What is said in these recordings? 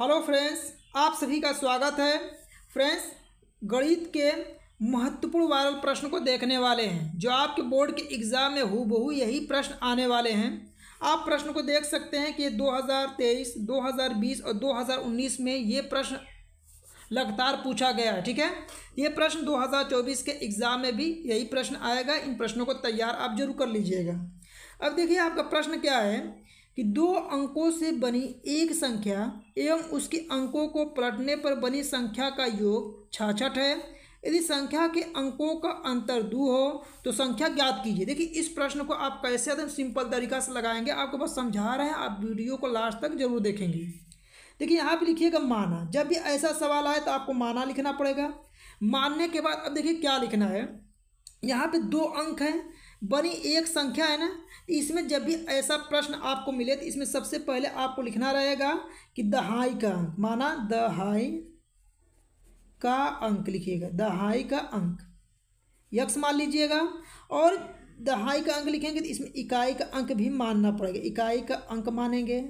hello friends आप सभी का स्वागत है फ्रेंड्स गणित के महत्वपूर्ण वायरल प्रश्न को देखने वाले हैं जो आपके बोर्ड के एग्ज़ाम में हु बहू यही प्रश्न आने वाले हैं आप प्रश्न को देख सकते हैं कि 2023, 2020 और 2019 में ये प्रश्न लगातार पूछा गया है ठीक है ये प्रश्न 2024 के एग्ज़ाम में भी यही प्रश्न आएगा इन प्रश्नों को तैयार आप जरूर कर लीजिएगा अब देखिए आपका प्रश्न क्या है कि दो अंकों से बनी एक संख्या एवं उसके अंकों को पलटने पर बनी संख्या का योग छाछठ है यदि संख्या के अंकों का अंतर दो हो तो संख्या ज्ञात कीजिए देखिए इस प्रश्न को आप कैसे एकदम सिंपल तरीका से लगाएंगे आपको बस समझा रहे हैं आप वीडियो को लास्ट तक जरूर देखेंगे देखिए यहाँ पर लिखिएगा माना जब भी ऐसा सवाल आए तो आपको माना लिखना पड़ेगा मानने के बाद अब देखिए क्या लिखना है यहाँ पे दो अंक हैं बनी एक संख्या है ना तो इसमें जब भी ऐसा प्रश्न आपको मिले तो इसमें सबसे पहले आपको लिखना रहेगा कि दहाई का अंक माना दहाई का अंक लिखिएगा दहाई का अंक यक्स मान लीजिएगा और दहाई का अंक लिखेंगे तो इसमें इकाई का अंक भी मानना पड़ेगा इकाई का अंक मानेंगे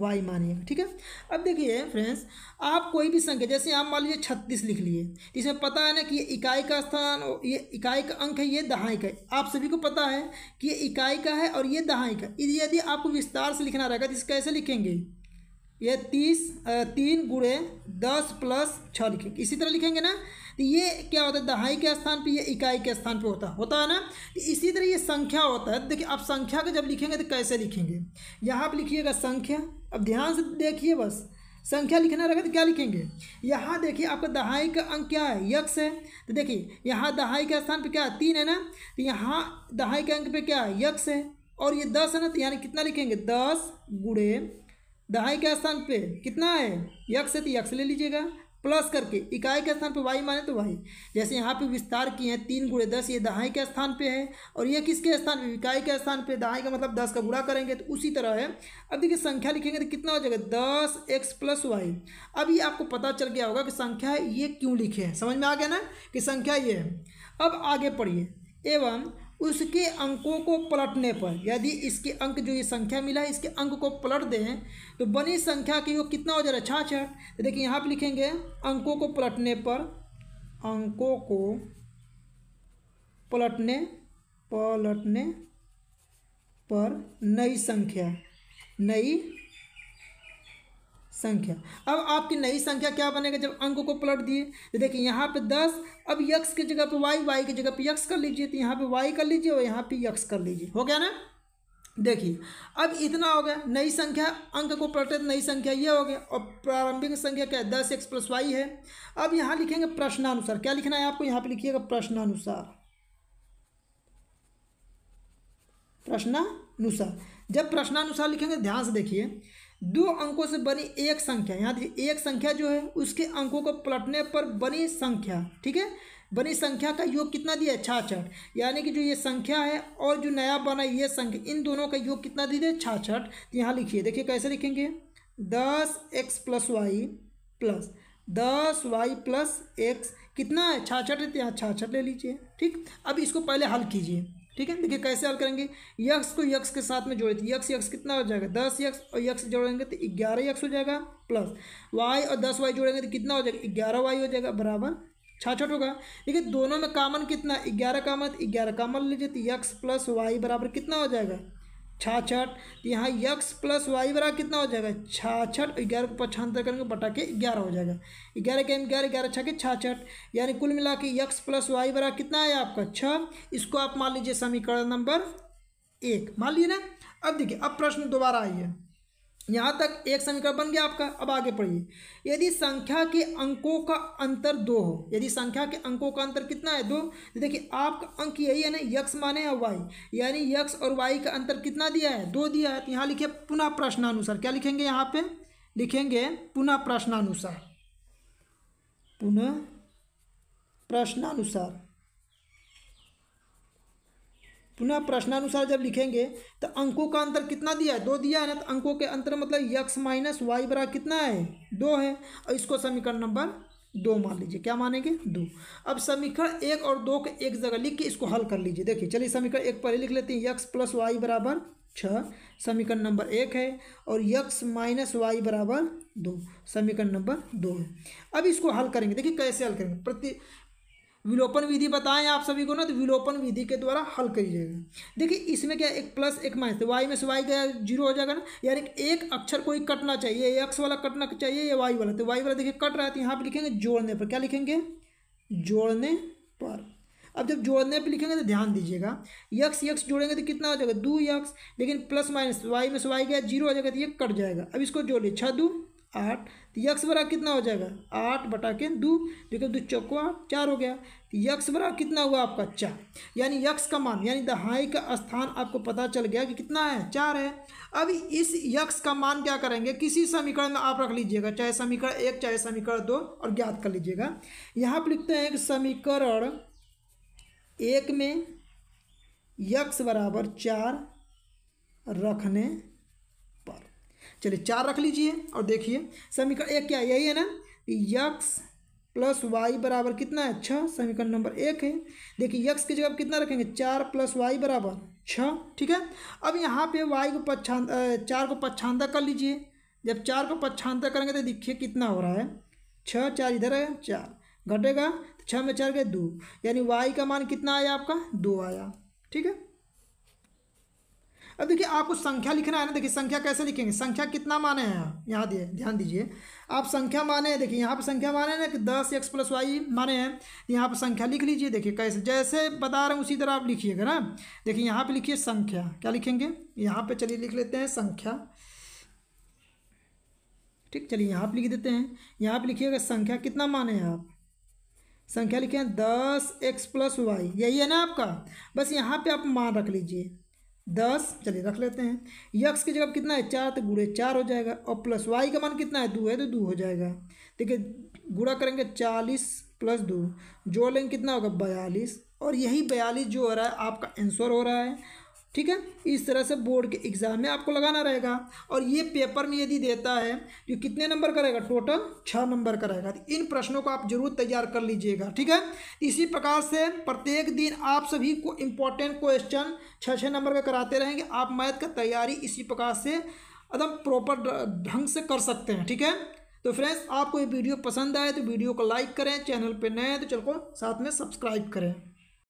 वाई मानिएगा ठीक है अब देखिए फ्रेंड्स आप कोई भी संख्या जैसे आप मान लीजिए छत्तीस लिख लिए इसमें पता है ना कि ये इकाई का स्थान ये इकाई का अंक है ये दहाई का आप सभी को पता है कि ये इकाई का है और ये दहाई का यदि आपको विस्तार से लिखना रहेगा तो इसे कैसे लिखेंगे ये तीस तीन गुड़े दस प्लस छः लिखेंगे इसी तरह लिखेंगे ना तो ये क्या होता है दहाई के स्थान पे ये इकाई के स्थान पे होता है होता है ना तो इसी तरह ये संख्या होता है तो देखिए आप संख्या का जब लिखेंगे तो कैसे लिखेंगे यहाँ पर लिखिएगा संख्या अब ध्यान से देखिए बस संख्या लिखना रहेगा तो क्या लिखेंगे यहाँ देखिए आपका दहाई का अंक क्या है यक्स है तो देखिए यहाँ दहाई के स्थान पे क्या है तीन है ना तो यहाँ दहाई के अंक पे क्या है यक्स है और ये दस है ना तो यानी कितना लिखेंगे दस गुड़े दहाई के स्थान पे कितना है यक्स है तो यक्स ले लीजिएगा प्लस करके इकाई के स्थान पर वाई माने तो वाई जैसे यहाँ पे विस्तार किए हैं तीन गुड़े दस ये दहाई के स्थान पे है और ये किसके स्थान पे इकाई के स्थान पे दहाई का मतलब दस का गुड़ा करेंगे तो उसी तरह है अब देखिए संख्या लिखेंगे तो कितना हो जाएगा दस एक्स प्लस वाई अब ये आपको पता चल गया होगा कि संख्या ये क्यों लिखे हैं समझ में आ गया ना कि संख्या ये है अब आगे पढ़िए एवं उसके अंकों को पलटने पर यदि इसके अंक जो ये संख्या मिला है इसके अंक को पलट दें तो बनी संख्या के योग कितना हो जाएगा छाछ तो देखिए यहाँ पर लिखेंगे अंकों को पलटने पर अंकों को पलटने पलटने पर नई संख्या नई संख्या अब आपकी नई संख्या क्या बनेगा जब अंक को पलट दिए तो देखिए यहाँ पे दस अब यक्स की जगह पे वाई वाई की जगह पे यक्स कर लीजिए तो यहाँ पे वाई कर लीजिए और यहाँ पे यक्स कर लीजिए हो गया ना देखिए अब इतना हो गया नई संख्या अंक को पलटे तो नई संख्या ये हो गया और प्रारंभिक संख्या क्या है दस एक्स प्लस वाई है अब यहाँ लिखेंगे प्रश्नानुसार क्या लिखना है आपको यहाँ पे लिखिएगा प्रश्नानुसार प्रश्नानुसार जब प्रश्नानुसार लिखेंगे ध्यान से देखिए दो अंकों से बनी एक संख्या यहाँ देखिए एक संख्या जो है उसके अंकों को पलटने पर बनी संख्या ठीक है बनी संख्या का योग कितना दिया है छाछठ यानी कि जो ये संख्या है और जो नया बना ये संख्या इन दोनों का योग कितना दी दिया छाछठ तो यहाँ लिखिए देखिए कैसे लिखेंगे दस एक्स प्लस वाई प्लस दस वाई प्लस एक्स कितना है छाछठ तो यहाँ छाछठ ले लीजिए ठीक अब इसको पहले हल कीजिए ठीक है देखिए कैसे हल करेंगे यक्स को यक्स के साथ में जोड़े थे तो यक्स यक्स कितना हो जाएगा दस यक्स और यक्स जोड़ेंगे तो ग्यारह यक्स हो जाएगा प्लस वाई और दस वाई जोड़ेंगे तो कितना हो जाएगा ग्यारह वाई हो जाएगा बराबर छाछठ होगा देखिए दोनों में कामन कितना ग्यारह कामन तो ग्यारह कामन लीजिए तो यक्स प्लस वाई बराबर कितना हो जाएगा छाछठ तो यहाँ यक्स प्लस वाई बराबर कितना हो जाएगा छाछठ ग्यारह को पक्षांतर करेंगे बटा के ग्यारह हो जाएगा ग्यारह के ग्यारह ग्यारह छः के छाछठ यानी कुल मिला के यक्स प्लस वाई बराबर कितना है आपका छः इसको आप मान लीजिए समीकरण नंबर एक मान लीजिए ना अब देखिए अब प्रश्न दोबारा आइए यहाँ तक एक समीकरण बन गया आपका अब आगे पढ़िए यदि संख्या के अंकों का अंतर दो हो यदि संख्या के अंकों का अंतर कितना है दो तो देखिए आपका अंक यही है ना यक्स माने है वाई यानी यक्स और वाई का अंतर कितना दिया है दो दिया है तो यहाँ लिखिए पुनः प्रश्नानुसार क्या लिखेंगे यहाँ पे लिखेंगे पुनः प्रश्नानुसार पुनः प्रश्नानुसार पुनः प्रश्नानुसार जब लिखेंगे तो अंकों का अंतर कितना दिया है दो दिया है ना तो अंकों के अंतर मतलब यक्स माइनस वाई बराबर कितना है दो है और इसको समीकरण नंबर दो मान लीजिए क्या मानेंगे दो अब समीकरण एक और दो के एक जगह लिख के इसको हल कर लीजिए देखिए चलिए समीकरण एक पहले लिख लेते हैं यक्स प्लस वाई बराबर छः समीकरण नंबर एक है और यक्स माइनस वाई बराबर दो समीकरण नंबर दो है अब इसको हल करेंगे देखिए कैसे हल करेंगे प्रति विलोपन विधि बताएं आप सभी को ना तो विलोपन विधि के द्वारा हल करिएगा देखिए इसमें क्या एक प्लस एक माइनस वाई तो में से वाई गया जीरो हो जाएगा ना यानी एक अक्षर कोई कटना चाहिए एक्स वाला कटना चाहिए या वाई वाला तो वाई वाला देखिए कट रहा है तो यहाँ पर लिखेंगे जोड़ने पर क्या लिखेंगे जोड़ने पर अब जब जोड़ने पर लिखेंगे तो ध्यान दीजिएगा यक्स यक्स जोड़ेंगे तो कितना हो जाएगा दो यक्स लेकिन प्लस माइनस वाई में से वाई गया जीरो हो जाएगा तो ये कट जाएगा अब इसको जोड़ लिया छः दो आठ तो यक्स बरा कितना हो जाएगा आठ बटा के दो देखो दो चौकुआ चार हो गया तो यक्स बरा कितना हुआ आपका चार यानी यक्स का मान यानी दहाई का स्थान आपको पता चल गया कि कितना है चार है अब इस यक्स का मान क्या करेंगे किसी समीकरण में आप रख लीजिएगा चाहे समीकरण एक चाहे समीकरण दो और ज्ञात कर लीजिएगा यहाँ पर लिखते हैं कि समीकरण एक में यक्स बराबर चार रखने चलिए चार रख लीजिए और देखिए समीकरण एक क्या यही है ना यक्स प्लस वाई बराबर कितना है छः समीकरण नंबर एक है देखिए यक्स की जगह कितना रखेंगे चार प्लस वाई बराबर छः ठीक है अब यहाँ पे वाई को पच्छान चार को पच्छानदा कर लीजिए जब चार को पच्छानदा करेंगे तो देखिए कितना हो रहा है छः चार इधर है चार घटेगा तो छः में चार गए दो यानी वाई का मान कितना आया आपका दो आया ठीक है अब देखिए आपको संख्या लिखना है ना देखिए संख्या कैसे लिखेंगे संख्या कितना माने हैं यहाँ दिए ध्यान दीजिए आप संख्या माने हैं देखिए यहाँ पर संख्या माने ना कि दस एक्स प्लस वाई माने हैं तो यहाँ पर संख्या लिख लीजिए देखिए कैसे जैसे बता रहे हूँ उसी तरह आप लिखिएगा ना देखिए यहाँ पर लिखिए संख्या क्या लिखेंगे यहाँ पर चलिए लिख लेते हैं संख्या ठीक चलिए यहाँ पर लिख देते हैं यहाँ पर लिखिएगा संख्या कितना माने हैं आप संख्या लिखे हैं दस एक्स प्लस वाई यही है ना आपका बस यहाँ पे आप मान रख लीजिए दस चलिए रख लेते हैं यक्स की जगह कितना है चार तो गुड़े चार हो जाएगा और प्लस वाई का मान कितना है दो है तो दो हो जाएगा देखिए गुड़ा करेंगे चालीस प्लस दो जोड़ लेंगे कितना होगा बयालीस और यही बयालीस जो हो रहा है आपका आंसर हो रहा है ठीक है इस तरह से बोर्ड के एग्ज़ाम में आपको लगाना रहेगा और ये पेपर में यदि देता है तो कितने नंबर का रहेगा टोटल छः नंबर का रहेगा तो इन प्रश्नों को आप जरूर तैयार कर लीजिएगा ठीक है इसी प्रकार से प्रत्येक दिन आप सभी को इम्पोर्टेंट क्वेश्चन छः छः नंबर का कराते रहेंगे आप मैथ का तैयारी इसी प्रकार से एकदम प्रॉपर ढंग से कर सकते हैं ठीक है तो फ्रेंड्स आपको ये वीडियो पसंद आए तो वीडियो को लाइक करें चैनल पर नए हैं तो चल को साथ में सब्सक्राइब करें